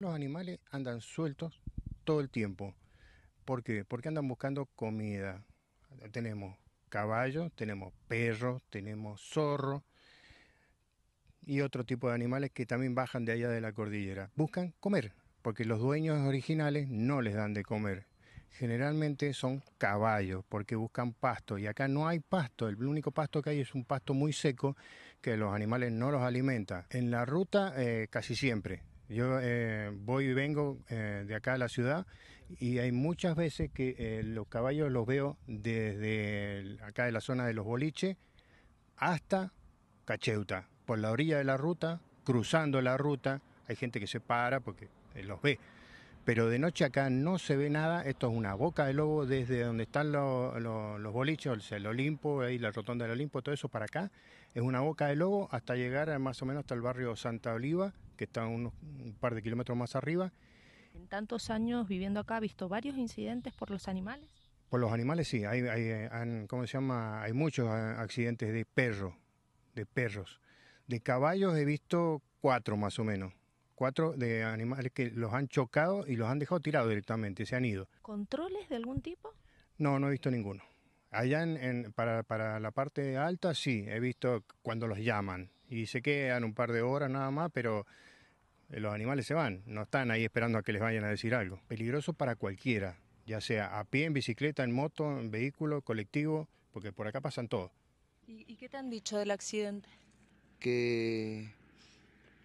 Los animales andan sueltos todo el tiempo. ¿Por qué? Porque andan buscando comida. Tenemos caballos, tenemos perros, tenemos zorros y otro tipo de animales que también bajan de allá de la cordillera. Buscan comer, porque los dueños originales no les dan de comer. Generalmente son caballos, porque buscan pasto, y acá no hay pasto, el único pasto que hay es un pasto muy seco que los animales no los alimentan. En la ruta eh, casi siempre yo eh, voy y vengo eh, de acá a la ciudad y hay muchas veces que eh, los caballos los veo desde acá de la zona de los boliches hasta Cacheuta, por la orilla de la ruta, cruzando la ruta. Hay gente que se para porque los ve pero de noche acá no se ve nada, esto es una boca de lobo desde donde están los bolichos, el Olimpo, ahí la rotonda del Olimpo, todo eso para acá, es una boca de lobo hasta llegar más o menos hasta el barrio Santa Oliva, que está unos, un par de kilómetros más arriba. En tantos años viviendo acá, ¿ha visto varios incidentes por los animales? Por los animales sí, hay, se llama? Hay muchos ah, accidentes de perro, de perros. De caballos he visto cuatro más o menos cuatro de animales que los han chocado y los han dejado tirados directamente, se han ido. ¿Controles de algún tipo? No, no he visto ninguno. Allá en, para, la parte alta sí, he visto cuando los llaman y se quedan un par de horas nada más, pero eh, los animales se van, no están ahí esperando a que les vayan a decir algo. Peligroso para cualquiera, ya sea a pie, en bicicleta, en moto, en vehículo, colectivo, porque por acá pasan todos. ¿Y, qué te han dicho del accidente? Que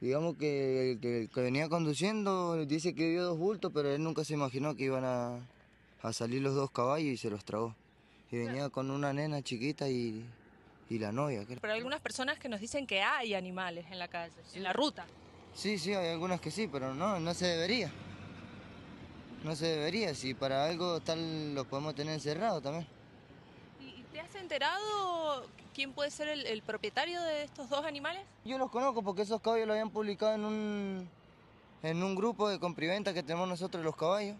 digamos que el que, venía conduciendo dice que vio dos bultos, pero él nunca se imaginó que iban a, salir los dos caballos y se los tragó. Y venía con una nena chiquita y, la novia. Pero hay algunas personas que nos dicen que hay animales en la calle, en la ruta. Sí, sí, hay algunas que sí, pero no, no se debería. No se debería, si para algo tal los podemos tener encerrados también. ¿Y te has enterado quién puede ser el, propietario de estos dos animales? Yo los conozco porque esos caballos los habían publicado en un, en un grupo de compriventa que tenemos nosotros los caballos.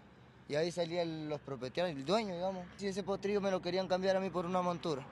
Y ahí salían los propietarios, el dueño, digamos. Si ese potrillo me lo querían cambiar a mí por una montura.